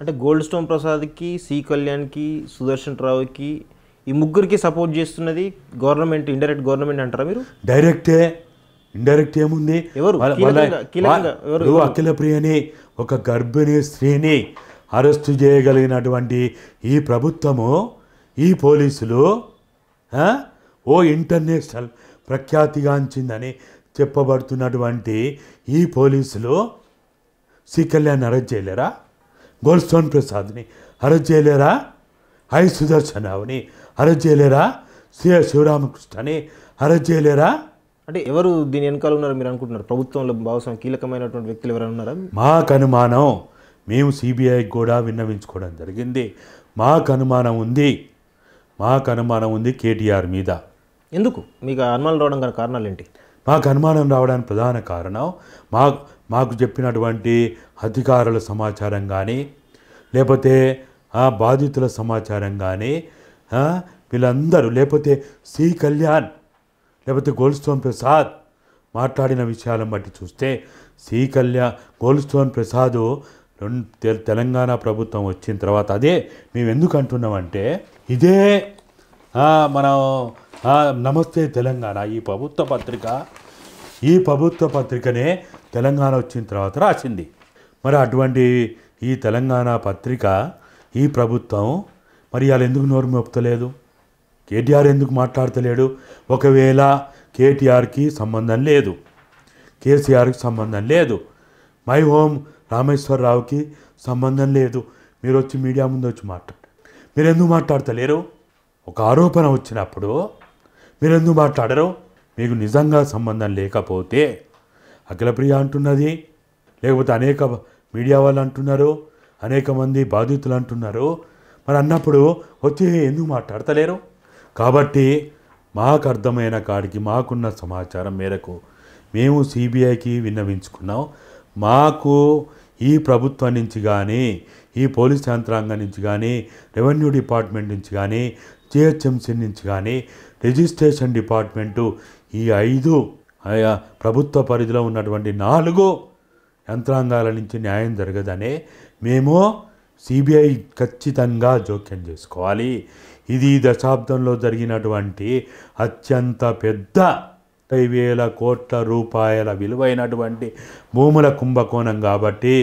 అంటే gold stone ప్రసాద్కి C కళ్యాణ్కి సుదర్శన్ రావుకి ఈ ముగ్గురికి సపోర్ట్ చేస్తున్నది గవర్నమెంట్ ఇండైరెక్ట్ గవర్నమెంట్ అంటారా మీరు డైరెక్టే ఇండైరెక్ట్ ఏముంది ఎవరు అఖిల ప్రియని ఒక గర్భిణీ స్త్రీని అరెస్టు చేయగలిగినటువంటి ఈ ప్రభుత్వము ఈ పోలీసులు ఓ ఇంటర్నేషనల్ ప్రఖ్యాతిగాంచిందని చెప్పబడుతున్నటువంటి ఈ పోలీసులు సి కళ్యాణ్ అరెస్ట్ చేయలేరా గోల్స్టోన్ ప్రసాద్ని అరెస్ట్ చేయలేరా హై సుదర్శనరావుని అరెస్ట్ చేయలేరా శ్రీ శివరామకృష్ణని అరెస్ట్ చేయలేరా అంటే ఎవరు దీని వెనకాల ఉన్నారు మీరు అనుకుంటున్నారు ప్రభుత్వంలో భావసం కీలకమైనటువంటి వ్యక్తులు ఎవరైనా ఉన్నారా మాకు అనుమానం మేము సిబిఐ కూడా విన్నవించుకోవడం జరిగింది మాకు అనుమానం ఉంది మాకు అనుమానం ఉంది కేటీఆర్ మీద ఎందుకు మీకు అనుమానం రావడం గల కారణాలు ఏంటి మాకు అనుమానం రావడానికి ప్రధాన కారణం మా మాకు చెప్పినటువంటి అధికారుల సమాచారం కానీ లేకపోతే బాధితుల సమాచారం కానీ వీళ్ళందరూ లేకపోతే శ్రీ కళ్యాణ్ లేకపోతే గోల్స్తోన్ ప్రసాద్ మాట్లాడిన విషయాలను బట్టి చూస్తే సి కళ్యాణ్ గోల్స్తోన్ ప్రసాద్ రెండు తెలంగాణ ప్రభుత్వం వచ్చిన తర్వాత అదే మేము ఎందుకు అంటున్నామంటే ఇదే మనం నమస్తే తెలంగాణ ఈ ప్రభుత్వ పత్రిక ఈ ప్రభుత్వ పత్రికనే తెలంగాణ వచ్చిన తర్వాత రాసింది మరి అటువంటి ఈ తెలంగాణ పత్రిక ఈ ప్రభుత్వం మరి వాళ్ళు ఎందుకు నోరు మొప్పలేదు కేటీఆర్ ఎందుకు మాట్లాడతలేడు ఒకవేళ కేటీఆర్కి సంబంధం లేదు కేసీఆర్కి సంబంధం లేదు మై హోమ్ రామేశ్వరరావుకి సంబంధం లేదు మీరు వచ్చి మీడియా ముందు వచ్చి మాట్లాడండి మీరు ఎందుకు మాట్లాడతలేరు ఒక ఆరోపణ వచ్చినప్పుడు మీరెందుకు మాట్లాడరు మీకు నిజంగా సంబంధం లేకపోతే అఖిలప్రియ అంటున్నది లేకపోతే అనేక మీడియా వాళ్ళు అంటున్నారు అనేక మంది బాధితులు అంటున్నారు మరి అన్నప్పుడు వచ్చి ఎందుకు మాట్లాడతలేరు కాబట్టి మాకు అర్థమైన కాడికి మాకున్న సమాచారం మేరకు మేము సిబిఐకి విన్నవించుకున్నాం మాకు ఈ ప్రభుత్వం నుంచి కానీ ఈ పోలీస్ యంత్రాంగం నుంచి కానీ రెవెన్యూ డిపార్ట్మెంట్ నుంచి కానీ జిహెచ్ఎంసీ నుంచి కానీ రిజిస్ట్రేషన్ డిపార్ట్మెంటు ఈ ఐదు ప్రభుత్వ పరిధిలో ఉన్నటువంటి నాలుగు యంత్రాంగాల నుంచి న్యాయం జరగదనే మేము సిబిఐ ఖచ్చితంగా జోక్యం చేసుకోవాలి ఇది దశాబ్దంలో జరిగినటువంటి అత్యంత పెద్ద ముప్పై వేల కోట్ల రూపాయల విలువైనటువంటి భూముల కుంభకోణం కాబట్టి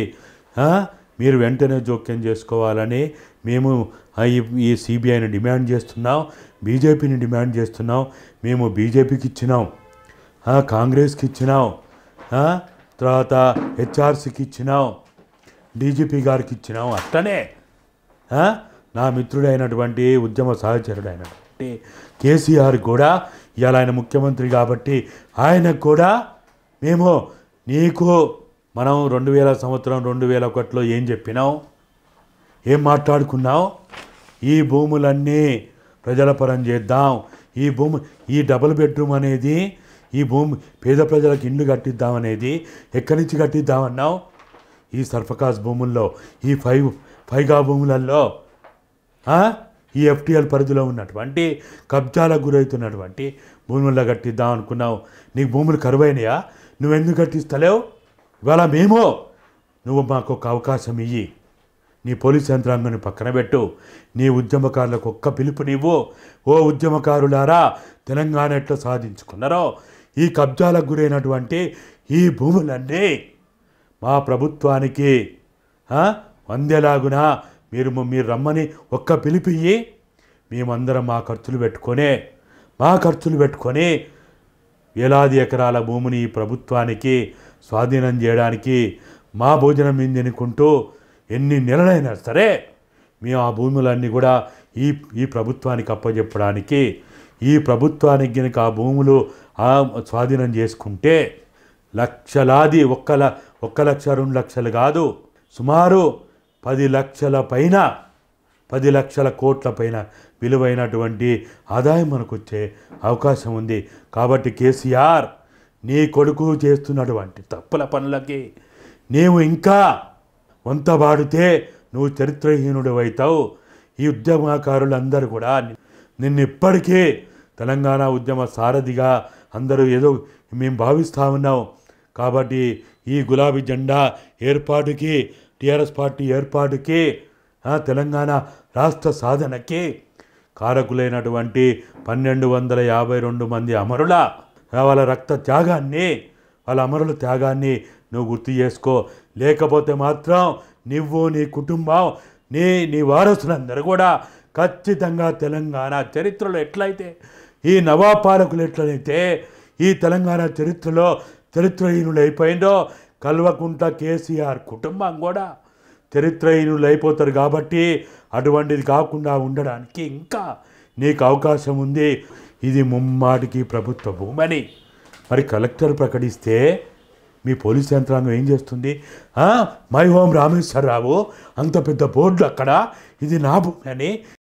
మీరు వెంటనే జోక్యం చేసుకోవాలని మేము ఈ సిబిఐని డిమాండ్ చేస్తున్నాం బీజేపీని డిమాండ్ చేస్తున్నాం మేము బీజేపీకి ఇచ్చినాం కాంగ్రెస్కి ఇచ్చినాం తర్వాత హెచ్ఆర్సీకి ఇచ్చినాం డీజీపీ గారికి ఇచ్చినాం అట్లనే నా మిత్రుడైనటువంటి ఉద్యమ సహచరుడు అయినటువంటి కేసీఆర్ కూడా ఇవాళ ఆయన ముఖ్యమంత్రి కాబట్టి ఆయనకు కూడా మేము నీకు మనం రెండు వేల సంవత్సరం రెండు వేల ఒకటిలో ఏం చెప్పినాం ఏం మాట్లాడుకున్నాం ఈ భూములన్నీ ప్రజల పరం చేద్దాం ఈ భూమి ఈ డబుల్ బెడ్రూమ్ అనేది ఈ భూమి పేద ప్రజలకు ఇండ్లు కట్టిద్దామనేది ఎక్కడి నుంచి కట్టిద్దామన్నాం ఈ సర్ఫకాస్ భూముల్లో ఈ ఫైవ్ ఫైగా భూములలో ఈ ఎఫ్టీఎల్ పరిధిలో ఉన్నటువంటి కబ్జాలకు గురవుతున్నటువంటి భూముల్లో కట్టిద్దాం అనుకున్నావు నీకు భూములు కరువైనయా నువ్వెందుకు కట్టిస్తలేవు ఇవాళ మేము నువ్వు మాకు ఒక అవకాశం ఇయ్యి నీ పోలీస్ యంత్రాంగాన్ని పక్కన పెట్టు నీ ఉద్యమకారులకు ఒక్క పిలుపు నీవు ఓ ఉద్యమకారులారా తెలంగాణ ఎట్లా సాధించుకున్నారో ఈ కబ్జాలకు గురైనటువంటి ఈ భూములన్నీ మా ప్రభుత్వానికి వందేలాగున మీరు మీరు రమ్మని ఒక్క పిలిపియ్యి మేమందరం మా ఖర్చులు పెట్టుకొని మా ఖర్చులు పెట్టుకొని వేలాది ఎకరాల భూమిని ప్రభుత్వానికి స్వాధీనం చేయడానికి మా భోజనం ఏంది అనుకుంటూ ఎన్ని నెలలైనా సరే మేము ఆ భూములన్నీ కూడా ఈ ఈ ప్రభుత్వానికి అప్పజెప్పడానికి ఈ ప్రభుత్వానికి గనుక ఆ భూములు స్వాధీనం చేసుకుంటే లక్షలాది ఒక్క ఒక్క లక్ష రెండు లక్షలు కాదు సుమారు పది లక్షల పైన పది లక్షల కోట్ల పైన విలువైనటువంటి ఆదాయం మనకు వచ్చే అవకాశం ఉంది కాబట్టి కేసీఆర్ నీ కొడుకు చేస్తున్నటువంటి తప్పుల పనులకి నీవు ఇంకా వంత వాడితే నువ్వు చరిత్రహీనుడు అవుతావు ఈ ఉద్యమకారులందరూ కూడా నిన్ను ఇప్పటికీ తెలంగాణ ఉద్యమ సారథిగా అందరూ ఏదో మేము భావిస్తూ ఉన్నాం కాబట్టి ఈ గులాబీ జెండా ఏర్పాటుకి టీఆర్ఎస్ పార్టీ ఏర్పాటుకి తెలంగాణ రాష్ట్ర సాధనకి కారకులైనటువంటి పన్నెండు వందల యాభై రెండు మంది అమరుల వాళ్ళ రక్త త్యాగాన్ని వాళ్ళ అమరుల త్యాగాన్ని నువ్వు గుర్తు చేసుకో లేకపోతే మాత్రం నువ్వు నీ కుటుంబం నీ నీ వారసులందరూ కూడా ఖచ్చితంగా తెలంగాణ చరిత్రలో ఎట్లయితే ఈ నవాపాలకులు పాలకులు ఎట్లయితే ఈ తెలంగాణ చరిత్రలో చరిత్రహీనులు అయిపోయిందో కల్వకుంట కేసీఆర్ కుటుంబం కూడా చరిత్రహీనులు అయిపోతారు కాబట్టి అటువంటిది కాకుండా ఉండడానికి ఇంకా నీకు అవకాశం ఉంది ఇది ముమ్మాటికి ప్రభుత్వ భూమని మరి కలెక్టర్ ప్రకటిస్తే మీ పోలీస్ యంత్రాంగం ఏం చేస్తుంది మై హోమ్ రామేశ్వరరావు అంత పెద్ద బోర్డు అక్కడ ఇది నా భూమి అని